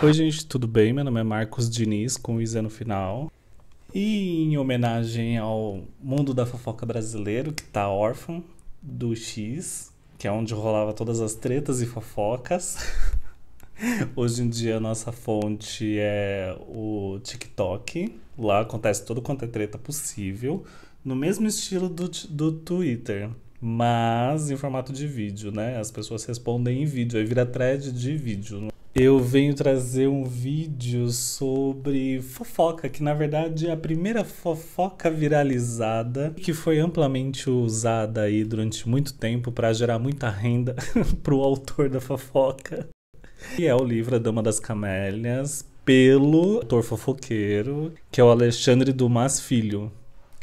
Oi, gente, tudo bem? Meu nome é Marcos Diniz, com Isa no final. E em homenagem ao mundo da fofoca brasileiro, que tá órfão do X, que é onde rolava todas as tretas e fofocas. Hoje em dia a nossa fonte é o TikTok. Lá acontece todo quanto é treta possível, no mesmo estilo do, do Twitter, mas em formato de vídeo, né? As pessoas respondem em vídeo, aí vira thread de vídeo eu venho trazer um vídeo sobre fofoca, que na verdade é a primeira fofoca viralizada que foi amplamente usada aí durante muito tempo para gerar muita renda para o autor da fofoca. E é o livro A Dama das Camélias, pelo autor fofoqueiro, que é o Alexandre Dumas Filho,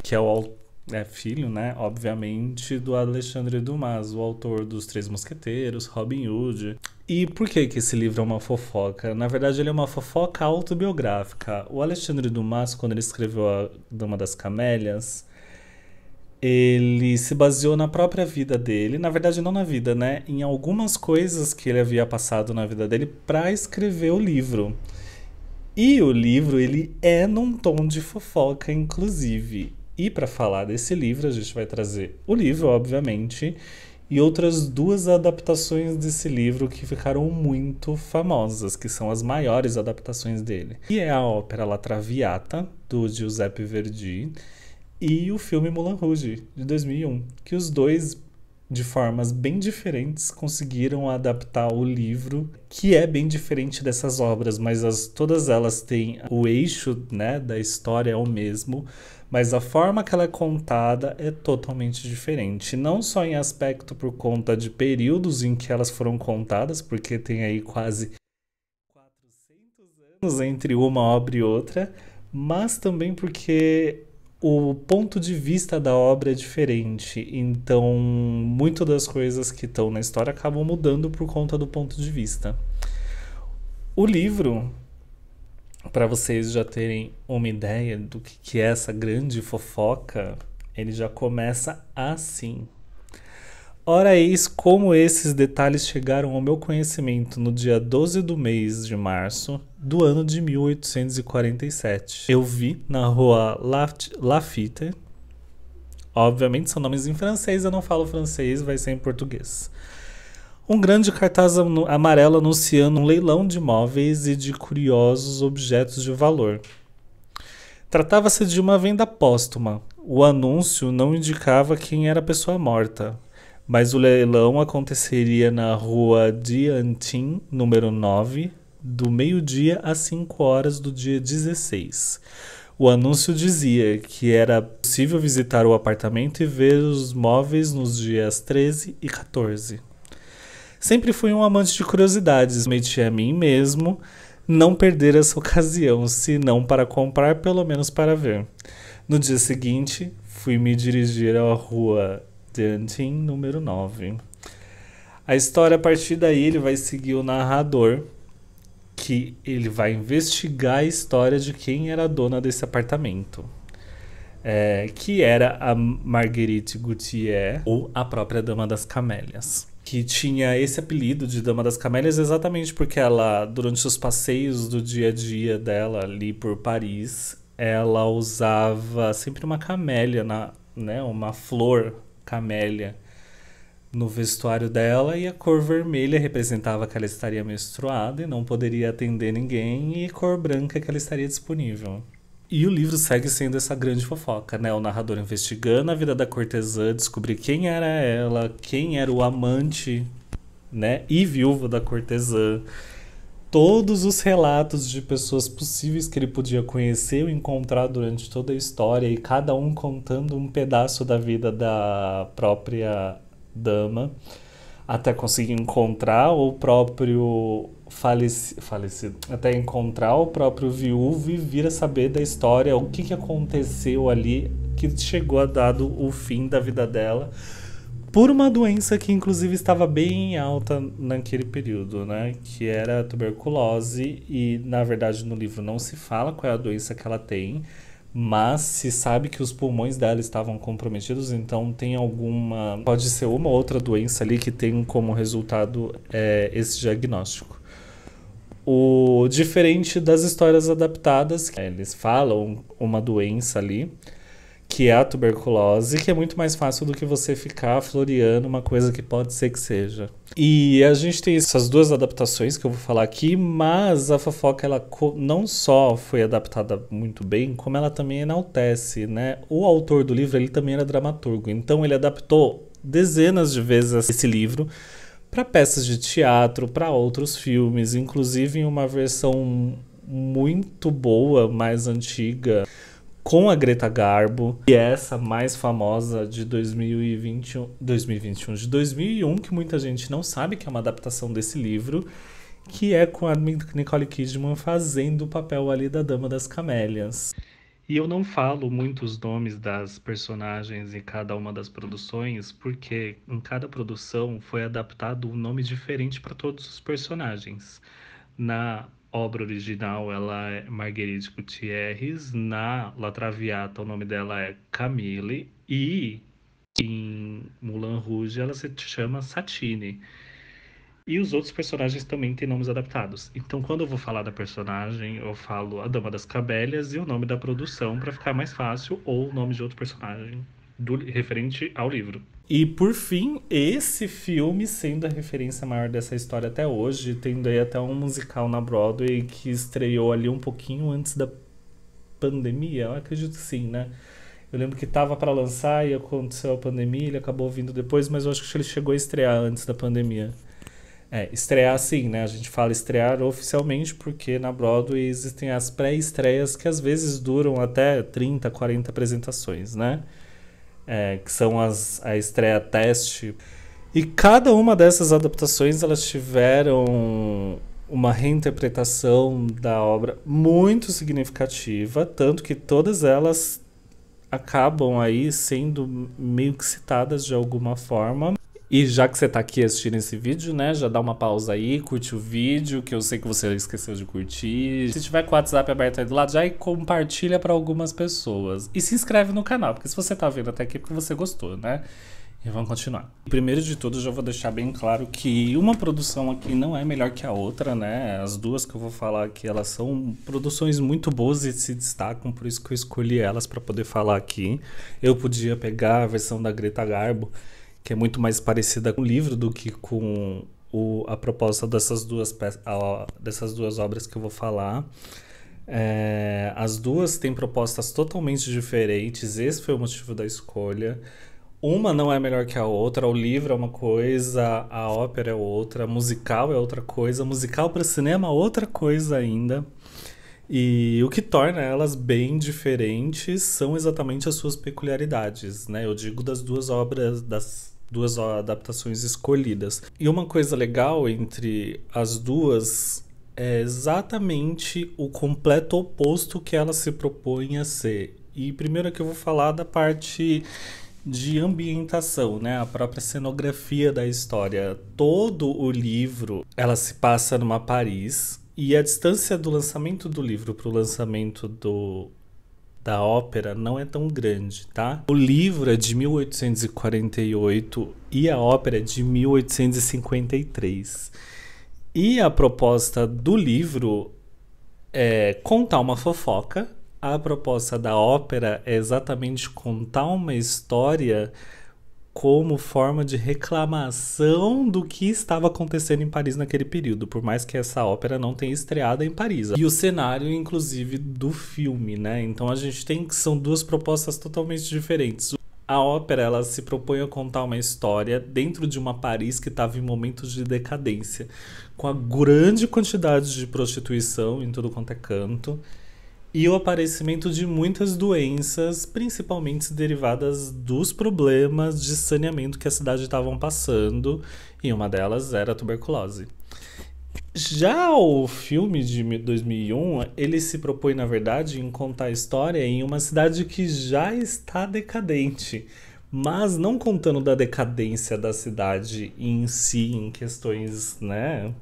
que é o autor é filho, né, obviamente, do Alexandre Dumas, o autor dos Três Mosqueteiros, Robin Hood. E por que que esse livro é uma fofoca? Na verdade, ele é uma fofoca autobiográfica. O Alexandre Dumas, quando ele escreveu A Dama das Camélias, ele se baseou na própria vida dele, na verdade não na vida, né, em algumas coisas que ele havia passado na vida dele para escrever o livro. E o livro ele é num tom de fofoca, inclusive. E para falar desse livro, a gente vai trazer o livro, obviamente, e outras duas adaptações desse livro que ficaram muito famosas, que são as maiores adaptações dele. E é a ópera La Traviata, do Giuseppe Verdi, e o filme Moulin Rouge, de 2001, que os dois de formas bem diferentes conseguiram adaptar o livro, que é bem diferente dessas obras, mas as, todas elas têm o eixo né, da história é o mesmo, mas a forma que ela é contada é totalmente diferente. Não só em aspecto por conta de períodos em que elas foram contadas, porque tem aí quase 400 anos entre uma obra e outra, mas também porque o ponto de vista da obra é diferente, então muito das coisas que estão na história acabam mudando por conta do ponto de vista. O livro para vocês já terem uma ideia do que, que é essa grande fofoca, ele já começa assim. Ora eis como esses detalhes chegaram ao meu conhecimento no dia 12 do mês de março do ano de 1847. Eu vi na rua Lafitte. Obviamente são nomes em francês, eu não falo francês, vai ser em português um grande cartaz amarelo anunciando um leilão de imóveis e de curiosos objetos de valor. Tratava-se de uma venda póstuma. O anúncio não indicava quem era a pessoa morta, mas o leilão aconteceria na rua Diantin, número 9, do meio-dia às 5 horas do dia 16. O anúncio dizia que era possível visitar o apartamento e ver os móveis nos dias 13 e 14. Sempre fui um amante de curiosidades, meti a mim mesmo não perder essa ocasião, se não para comprar, pelo menos para ver. No dia seguinte, fui me dirigir à rua Dantin, número 9. A história, a partir daí, ele vai seguir o narrador, que ele vai investigar a história de quem era a dona desse apartamento. É, que era a Marguerite Gauthier, ou a própria Dama das Camélias que tinha esse apelido de Dama das Camélias exatamente porque ela, durante os passeios do dia a dia dela ali por Paris, ela usava sempre uma camélia, na, né, uma flor camélia no vestuário dela e a cor vermelha representava que ela estaria menstruada e não poderia atender ninguém e cor branca que ela estaria disponível. E o livro segue sendo essa grande fofoca, né? O narrador investigando a vida da cortesã, descobrir quem era ela, quem era o amante, né? E viúva da cortesã. Todos os relatos de pessoas possíveis que ele podia conhecer ou encontrar durante toda a história, e cada um contando um pedaço da vida da própria dama, até conseguir encontrar o próprio faleci, falecido, até encontrar o próprio viúvo e vir a saber da história, o que, que aconteceu ali que chegou a dado o fim da vida dela por uma doença que inclusive estava bem alta naquele período, né? Que era a tuberculose e na verdade no livro não se fala qual é a doença que ela tem, mas se sabe que os pulmões dela estavam comprometidos, então tem alguma, pode ser uma outra doença ali que tem como resultado é, esse diagnóstico. O diferente das histórias adaptadas, eles falam uma doença ali, que é a tuberculose, que é muito mais fácil do que você ficar floreando uma coisa que pode ser que seja. E a gente tem essas duas adaptações que eu vou falar aqui, mas a fofoca ela não só foi adaptada muito bem, como ela também enaltece, né? O autor do livro, ele também era dramaturgo, então ele adaptou dezenas de vezes esse livro para peças de teatro, para outros filmes, inclusive em uma versão muito boa, mais antiga, com a Greta Garbo, e é essa mais famosa de 2021, 2021, de 2001, que muita gente não sabe que é uma adaptação desse livro, que é com a Nicole Kidman fazendo o papel ali da Dama das Camélias. E eu não falo muitos nomes das personagens em cada uma das produções, porque em cada produção foi adaptado um nome diferente para todos os personagens. Na obra original, ela é Marguerite Gutierrez, na La Traviata, o nome dela é Camille, e em Mulan Rouge, ela se chama Satine. E os outros personagens também têm nomes adaptados. Então, quando eu vou falar da personagem, eu falo a Dama das Cabelhas e o nome da produção para ficar mais fácil, ou o nome de outro personagem do, referente ao livro. E por fim, esse filme sendo a referência maior dessa história até hoje, tendo aí até um musical na Broadway que estreou ali um pouquinho antes da pandemia, eu acredito que sim, né? Eu lembro que tava para lançar e aconteceu a pandemia, ele acabou vindo depois, mas eu acho que ele chegou a estrear antes da pandemia. É, estrear sim, né? A gente fala estrear oficialmente porque na Broadway existem as pré-estreias que às vezes duram até 30, 40 apresentações, né? É, que são as, a estreia teste. E cada uma dessas adaptações elas tiveram uma reinterpretação da obra muito significativa, tanto que todas elas acabam aí sendo meio que citadas de alguma forma. E já que você está aqui assistindo esse vídeo, né, já dá uma pausa aí, curte o vídeo, que eu sei que você esqueceu de curtir. Se tiver com o WhatsApp aberto aí do lado, já compartilha para algumas pessoas. E se inscreve no canal, porque se você está vendo até aqui é porque você gostou, né? E vamos continuar. Primeiro de tudo, já vou deixar bem claro que uma produção aqui não é melhor que a outra, né? As duas que eu vou falar aqui, elas são produções muito boas e se destacam, por isso que eu escolhi elas para poder falar aqui. Eu podia pegar a versão da Greta Garbo que é muito mais parecida com o livro do que com o, a proposta dessas duas, dessas duas obras que eu vou falar. É, as duas têm propostas totalmente diferentes, esse foi o motivo da escolha. Uma não é melhor que a outra, o livro é uma coisa, a ópera é outra, musical é outra coisa, musical para cinema é outra coisa ainda. E o que torna elas bem diferentes são exatamente as suas peculiaridades, né? Eu digo das duas obras, das duas adaptações escolhidas. E uma coisa legal entre as duas é exatamente o completo oposto que ela se propõe a ser. E primeiro que eu vou falar da parte de ambientação, né? A própria cenografia da história. Todo o livro, ela se passa numa Paris e a distância do lançamento do livro para o lançamento do da ópera não é tão grande, tá? O livro é de 1848 e a ópera é de 1853. E a proposta do livro é contar uma fofoca. A proposta da ópera é exatamente contar uma história como forma de reclamação do que estava acontecendo em Paris naquele período, por mais que essa ópera não tenha estreado em Paris. E o cenário, inclusive, do filme, né? Então a gente tem que são duas propostas totalmente diferentes. A ópera ela se propõe a contar uma história dentro de uma Paris que estava em momentos de decadência, com a grande quantidade de prostituição em tudo quanto é canto e o aparecimento de muitas doenças, principalmente derivadas dos problemas de saneamento que a cidade estavam passando, e uma delas era a tuberculose. Já o filme de 2001, ele se propõe, na verdade, em contar a história em uma cidade que já está decadente, mas não contando da decadência da cidade em si, em questões, né,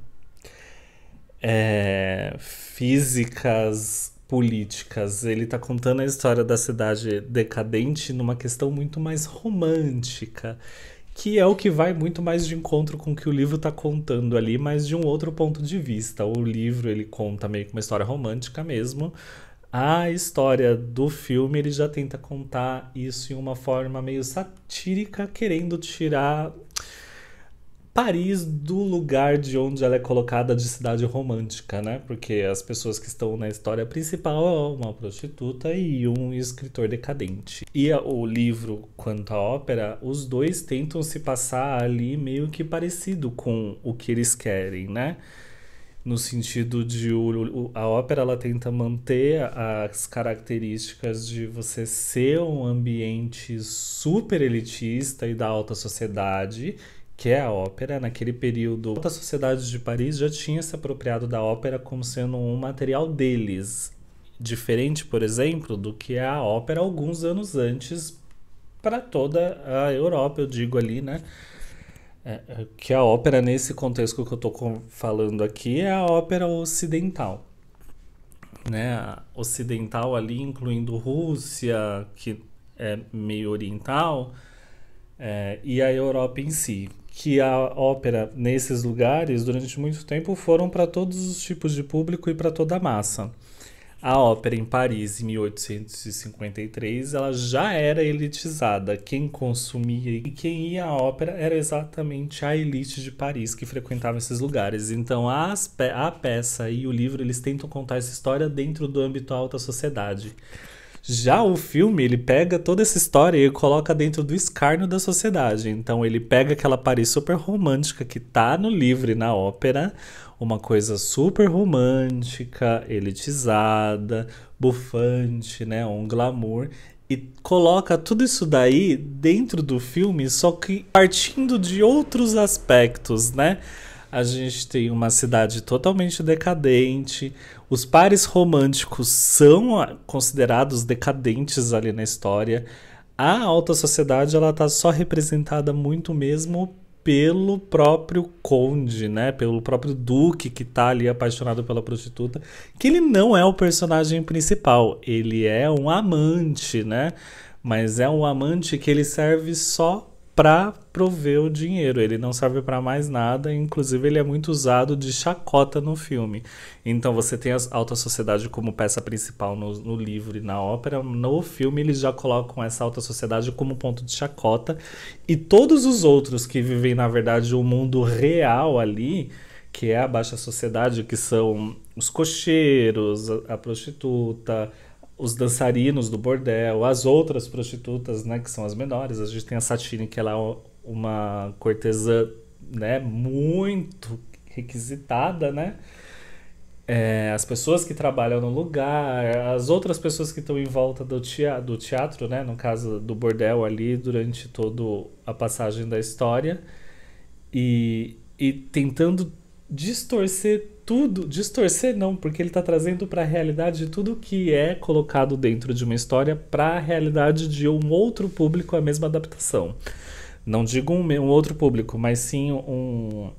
é, físicas políticas. Ele está contando a história da cidade decadente numa questão muito mais romântica, que é o que vai muito mais de encontro com o que o livro está contando ali, mas de um outro ponto de vista. O livro ele conta meio que uma história romântica mesmo. A história do filme ele já tenta contar isso em uma forma meio satírica, querendo tirar Paris do lugar de onde ela é colocada de cidade romântica, né? Porque as pessoas que estão na história principal é uma prostituta e um escritor decadente. E o livro quanto à ópera, os dois tentam se passar ali meio que parecido com o que eles querem, né? No sentido de o, a ópera ela tenta manter as características de você ser um ambiente super elitista e da alta sociedade que é a ópera, naquele período, a sociedade de Paris já tinha se apropriado da ópera como sendo um material deles, diferente, por exemplo, do que a ópera alguns anos antes para toda a Europa, eu digo ali, né? É, é que a ópera, nesse contexto que eu estou falando aqui, é a ópera ocidental. Né? ocidental ali, incluindo Rússia, que é meio oriental, é, e a Europa em si que a ópera nesses lugares durante muito tempo foram para todos os tipos de público e para toda a massa. A ópera em Paris em 1853, ela já era elitizada. Quem consumia e quem ia à ópera era exatamente a elite de Paris que frequentava esses lugares. Então pe a peça e o livro eles tentam contar essa história dentro do âmbito alta sociedade. Já o filme, ele pega toda essa história e coloca dentro do escárnio da sociedade. Então ele pega aquela Paris super romântica que tá no livro e na ópera, uma coisa super romântica, elitizada, bufante, né, um glamour, e coloca tudo isso daí dentro do filme, só que partindo de outros aspectos, né? a gente tem uma cidade totalmente decadente. Os pares românticos são ah, considerados decadentes ali na história. A alta sociedade ela está só representada muito mesmo pelo próprio conde, né? Pelo próprio duque que tá ali apaixonado pela prostituta, que ele não é o personagem principal, ele é um amante, né? Mas é um amante que ele serve só para prover o dinheiro. Ele não serve para mais nada, inclusive ele é muito usado de chacota no filme. Então você tem a alta sociedade como peça principal no, no, livro e na ópera. No filme eles já colocam essa alta sociedade como ponto de chacota e todos os outros que vivem na verdade o mundo real ali, que é a baixa sociedade, que são os cocheiros, a, a prostituta, os dançarinos do bordel, as outras prostitutas, né, que são as menores. A gente tem a Satine, que ela é uma cortesã, né, muito requisitada, né? É, as pessoas que trabalham no lugar, as outras pessoas que estão em volta do teatro, do teatro, né? No caso do bordel ali, durante toda a passagem da história. E, e tentando distorcer tudo, distorcer não, porque ele está trazendo para a realidade tudo que é colocado dentro de uma história para a realidade de um outro público a mesma adaptação. Não digo um, um outro público, mas sim um,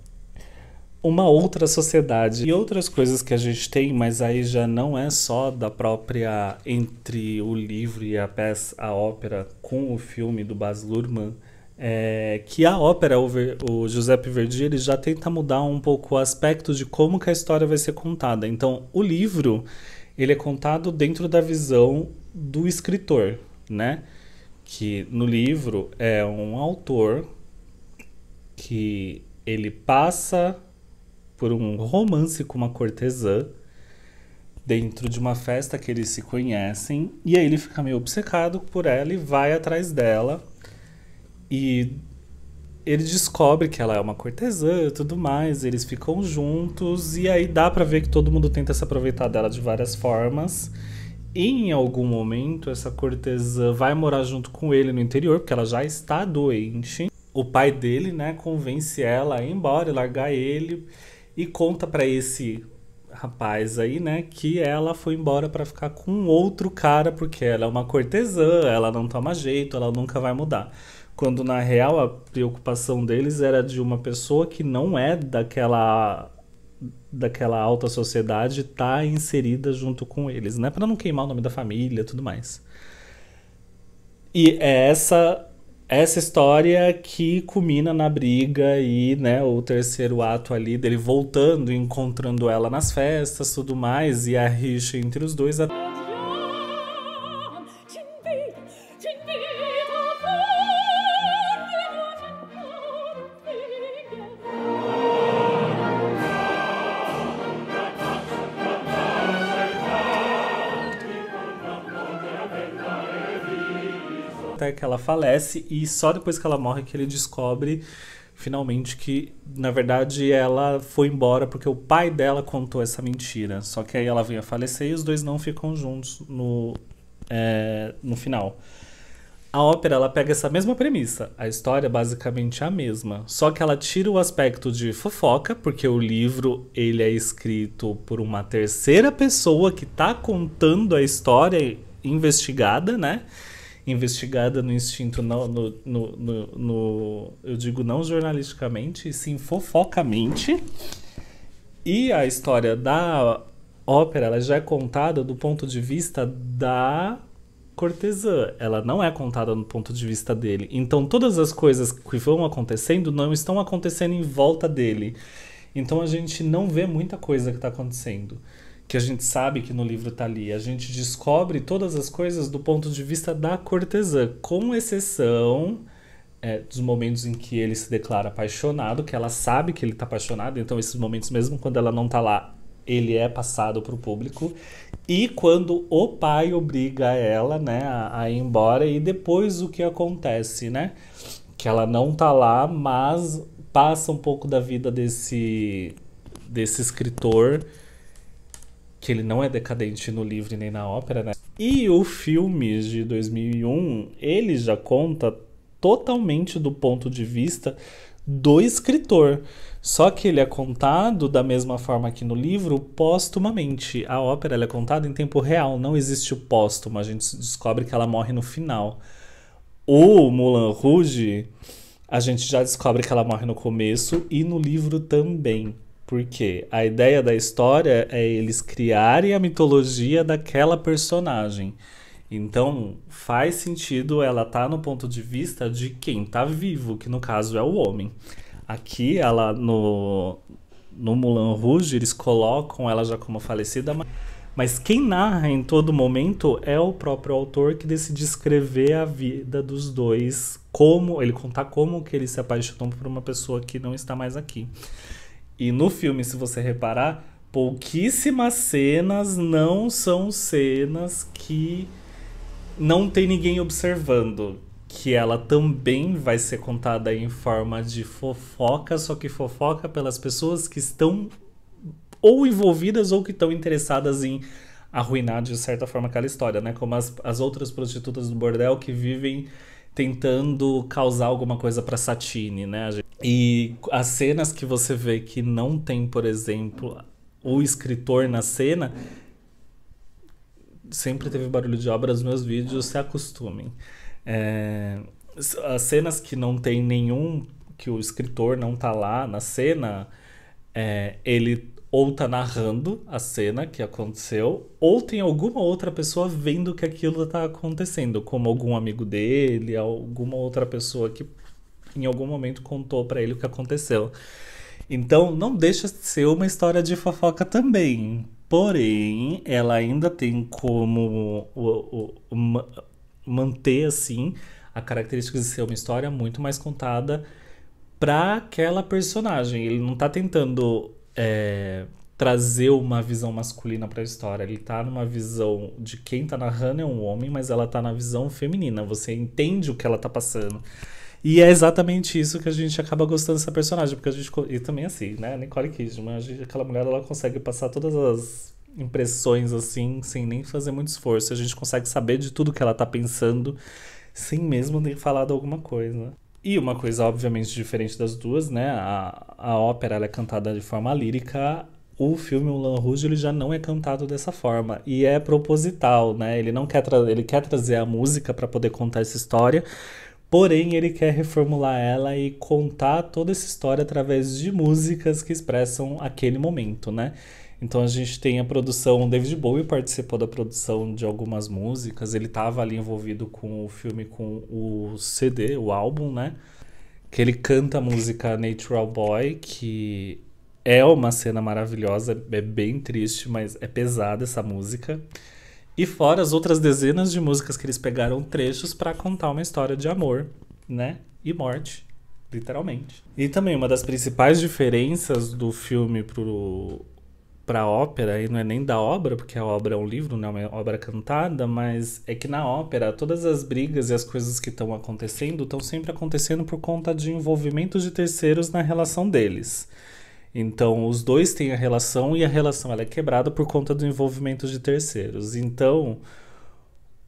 uma outra sociedade. E outras coisas que a gente tem, mas aí já não é só da própria entre o livro e a peça, a ópera com o filme do Baz Luhrmann é, que a ópera, o, o Giuseppe Verdi, ele já tenta mudar um pouco o aspecto de como que a história vai ser contada. Então, o livro, ele é contado dentro da visão do escritor, né? Que no livro é um autor que ele passa por um romance com uma cortesã dentro de uma festa que eles se conhecem e aí ele fica meio obcecado por ela e vai atrás dela e ele descobre que ela é uma cortesã e tudo mais, eles ficam juntos, e aí dá para ver que todo mundo tenta se aproveitar dela de várias formas. E em algum momento, essa cortesã vai morar junto com ele no interior, porque ela já está doente. O pai dele, né, convence ela a ir embora, largar ele, e conta para esse rapaz aí, né, que ela foi embora para ficar com outro cara, porque ela é uma cortesã, ela não toma jeito, ela nunca vai mudar quando na real a preocupação deles era de uma pessoa que não é daquela daquela alta sociedade tá inserida junto com eles, né? Para não queimar o nome da família, tudo mais. E é essa essa história que culmina na briga e, né, o terceiro ato ali dele voltando, encontrando ela nas festas, tudo mais e a rixa entre os dois. A... até que ela falece e só depois que ela morre que ele descobre finalmente que na verdade ela foi embora porque o pai dela contou essa mentira. Só que aí ela vem a falecer e os dois não ficam juntos no, é, no final. A ópera ela pega essa mesma premissa, a história é basicamente a mesma, só que ela tira o aspecto de fofoca, porque o livro ele é escrito por uma terceira pessoa que está contando a história investigada, né? investigada no instinto, no, no, no, no eu digo não jornalisticamente, e sim fofocamente. E a história da ópera ela já é contada do ponto de vista da cortesã. Ela não é contada no ponto de vista dele. Então todas as coisas que vão acontecendo não estão acontecendo em volta dele. Então a gente não vê muita coisa que está acontecendo que a gente sabe que no livro está ali. A gente descobre todas as coisas do ponto de vista da cortesã, com exceção é, dos momentos em que ele se declara apaixonado, que ela sabe que ele está apaixonado, então esses momentos, mesmo quando ela não está lá, ele é passado para o público. E quando o pai obriga ela né, a, a ir embora, e depois o que acontece, né? Que ela não está lá, mas passa um pouco da vida desse, desse escritor que ele não é decadente no livro nem na ópera, né? E o filme de 2001, ele já conta totalmente do ponto de vista do escritor. Só que ele é contado da mesma forma que no livro, póstumamente. A ópera é contada em tempo real, não existe o póstumo, a gente descobre que ela morre no final. O Mulan Rouge, a gente já descobre que ela morre no começo e no livro também. Porque a ideia da história é eles criarem a mitologia daquela personagem. Então faz sentido ela tá no ponto de vista de quem está vivo, que no caso é o homem. Aqui ela no no Mulan Rouge eles colocam ela já como falecida, mas quem narra em todo momento é o próprio autor que decide escrever a vida dos dois, como ele contar como que ele se apaixonou por uma pessoa que não está mais aqui. E no filme, se você reparar, pouquíssimas cenas não são cenas que não tem ninguém observando. Que ela também vai ser contada em forma de fofoca, só que fofoca pelas pessoas que estão ou envolvidas ou que estão interessadas em arruinar de certa forma aquela história, né? Como as, as outras prostitutas do bordel que vivem tentando causar alguma coisa para Satine, né? E as cenas que você vê que não tem, por exemplo, o escritor na cena, sempre teve barulho de obra nos meus vídeos, se acostumem. É, as cenas que não tem nenhum, que o escritor não tá lá na cena, é, ele ou tá narrando a cena que aconteceu, ou tem alguma outra pessoa vendo que aquilo tá acontecendo, como algum amigo dele, alguma outra pessoa que em algum momento contou para ele o que aconteceu. Então, não deixa de ser uma história de fofoca também. Porém, ela ainda tem como o, o, o, manter assim a característica de ser uma história muito mais contada para aquela personagem. Ele não tá tentando é, trazer uma visão masculina para a história. Ele tá numa visão de quem tá narrando é um homem, mas ela tá na visão feminina. Você entende o que ela tá passando. E é exatamente isso que a gente acaba gostando dessa personagem, porque a gente e também assim, né, Nicole Kidman, gente, aquela mulher ela consegue passar todas as impressões assim, sem nem fazer muito esforço. A gente consegue saber de tudo que ela tá pensando sem mesmo ter falado alguma coisa. E uma coisa, obviamente, diferente das duas, né? A, a ópera é cantada de forma lírica, o filme Mulan Rouge ele já não é cantado dessa forma e é proposital, né? Ele não quer ele quer trazer a música para poder contar essa história, porém ele quer reformular ela e contar toda essa história através de músicas que expressam aquele momento, né? Então a gente tem a produção, David Bowie participou da produção de algumas músicas, ele estava ali envolvido com o filme, com o CD, o álbum, né? Que ele canta a música Natural Boy, que é uma cena maravilhosa, é bem triste, mas é pesada essa música. E fora as outras dezenas de músicas que eles pegaram trechos para contar uma história de amor, né? E morte, literalmente. E também uma das principais diferenças do filme pro para ópera, e não é nem da obra, porque a obra é um livro, não é uma obra cantada, mas é que na ópera todas as brigas e as coisas que estão acontecendo estão sempre acontecendo por conta de envolvimento de terceiros na relação deles. Então, os dois têm a relação e a relação ela é quebrada por conta do envolvimento de terceiros. Então,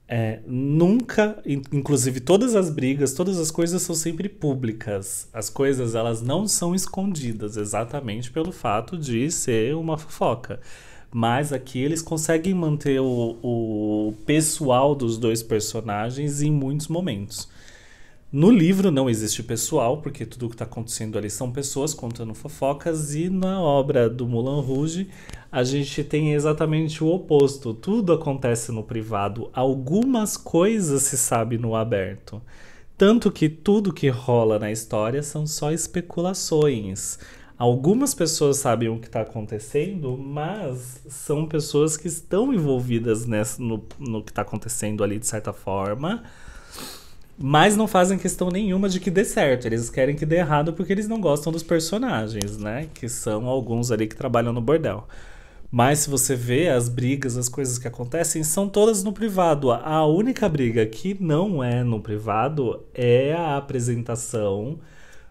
é, nunca, inclusive todas as brigas, todas as coisas são sempre públicas. As coisas elas não são escondidas, exatamente pelo fato de ser uma fofoca. Mas aqui eles conseguem manter o, o pessoal dos dois personagens em muitos momentos. No livro não existe pessoal, porque tudo o que está acontecendo ali são pessoas contando fofocas, e na obra do Mulan Rouge a gente tem exatamente o oposto. Tudo acontece no privado, algumas coisas se sabe no aberto. Tanto que tudo que rola na história são só especulações. Algumas pessoas sabem o que está acontecendo, mas são pessoas que estão envolvidas nessa, no, no que está acontecendo ali de certa forma mas não fazem questão nenhuma de que dê certo. Eles querem que dê errado porque eles não gostam dos personagens, né? Que são alguns ali que trabalham no bordel. Mas se você vê as brigas, as coisas que acontecem, são todas no privado. A única briga que não é no privado é a apresentação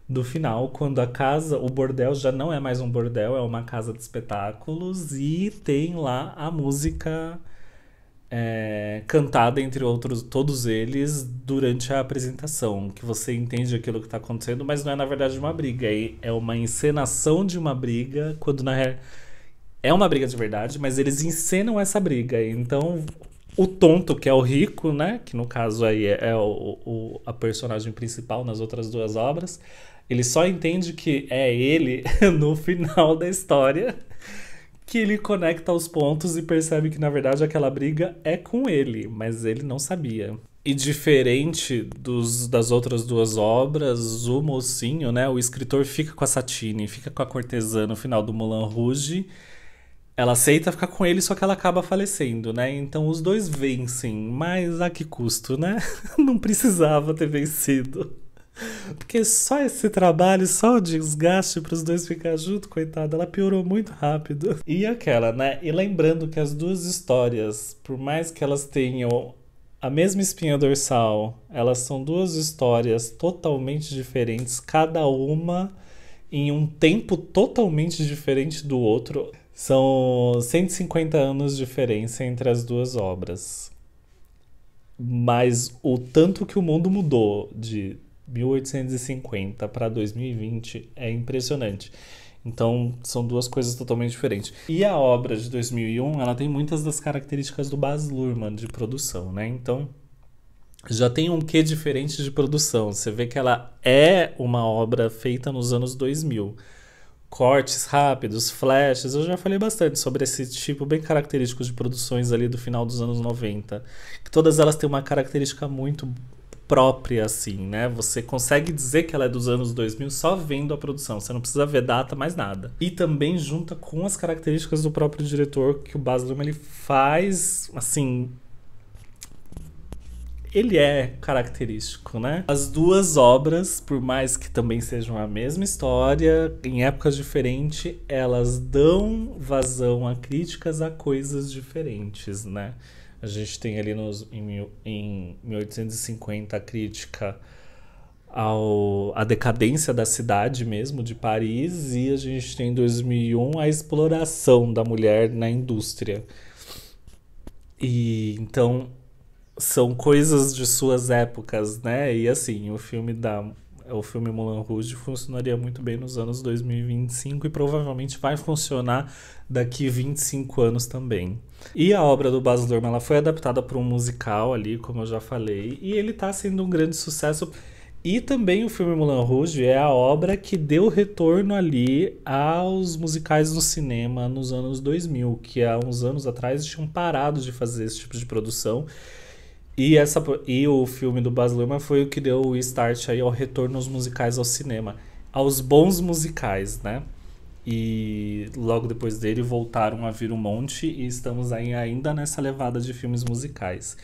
do final, quando a casa, o bordel já não é mais um bordel, é uma casa de espetáculos e tem lá a música é, cantada entre outros todos eles durante a apresentação, que você entende aquilo que está acontecendo, mas não é na verdade uma briga, é, é uma encenação de uma briga, quando na real é uma briga de verdade, mas eles encenam essa briga. Então o tonto que é o rico, né, que no caso aí é, é o, o, a personagem principal nas outras duas obras, ele só entende que é ele no final da história que ele conecta os pontos e percebe que na verdade aquela briga é com ele, mas ele não sabia. E diferente dos, das outras duas obras, o mocinho, né, o escritor fica com a Satine, fica com a cortesã no final do Moulin Rouge. Ela aceita ficar com ele, só que ela acaba falecendo, né? Então os dois vencem, mas a que custo, né? Não precisava ter vencido. Porque só esse trabalho, só o desgaste para os dois ficar junto, coitada, ela piorou muito rápido. E aquela, né? E lembrando que as duas histórias, por mais que elas tenham a mesma espinha dorsal, elas são duas histórias totalmente diferentes, cada uma em um tempo totalmente diferente do outro. São 150 anos de diferença entre as duas obras. Mas o tanto que o mundo mudou de 1850 para 2020 é impressionante. Então, são duas coisas totalmente diferentes. E a obra de 2001, ela tem muitas das características do Baz Luhrmann de produção, né? Então, já tem um quê diferente de produção. Você vê que ela é uma obra feita nos anos 2000. Cortes rápidos, flashes, eu já falei bastante sobre esse tipo bem característico de produções ali do final dos anos 90. Que todas elas têm uma característica muito própria, assim, né? Você consegue dizer que ela é dos anos 2000 só vendo a produção, você não precisa ver data, mais nada. E também junta com as características do próprio diretor, que o Baz Luhrmann, ele faz, assim... Ele é característico, né? As duas obras, por mais que também sejam a mesma história, em épocas diferentes, elas dão vazão a críticas a coisas diferentes, né? A gente tem ali nos, em, em 1850 a crítica ao, a decadência da cidade mesmo, de Paris, e a gente tem em 2001 a exploração da mulher na indústria. E então são coisas de suas épocas, né? E assim, o filme da é o filme Mulan Rouge funcionaria muito bem nos anos 2025 e provavelmente vai funcionar daqui 25 anos também. E a obra do Baz Luhrmann foi adaptada para um musical ali, como eu já falei, e ele está sendo um grande sucesso. E também o filme Mulan Rouge é a obra que deu retorno ali aos musicais no cinema nos anos 2000, que há uns anos atrás tinham parado de fazer esse tipo de produção. E, essa, e o filme do Baz Luhrmann foi o que deu o start aí ao retorno dos musicais ao cinema. Aos bons musicais, né? E logo depois dele voltaram a vir um monte e estamos aí ainda nessa levada de filmes musicais.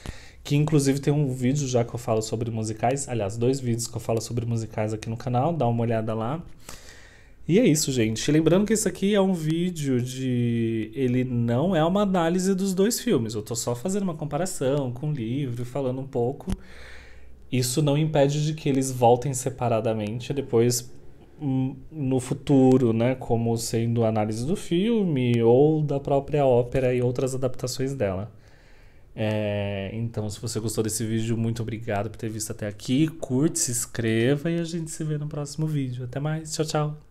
Que inclusive tem um vídeo já que eu falo sobre musicais, aliás, dois vídeos que eu falo sobre musicais aqui no canal, dá uma olhada lá. E é isso, gente. Lembrando que isso aqui é um vídeo de. Ele não é uma análise dos dois filmes. Eu tô só fazendo uma comparação com o livro, falando um pouco. Isso não impede de que eles voltem separadamente depois hum, no futuro, né? Como sendo análise do filme ou da própria ópera e outras adaptações dela. É, então, se você gostou desse vídeo, muito obrigado por ter visto até aqui. Curte, se inscreva e a gente se vê no próximo vídeo. Até mais. Tchau, tchau.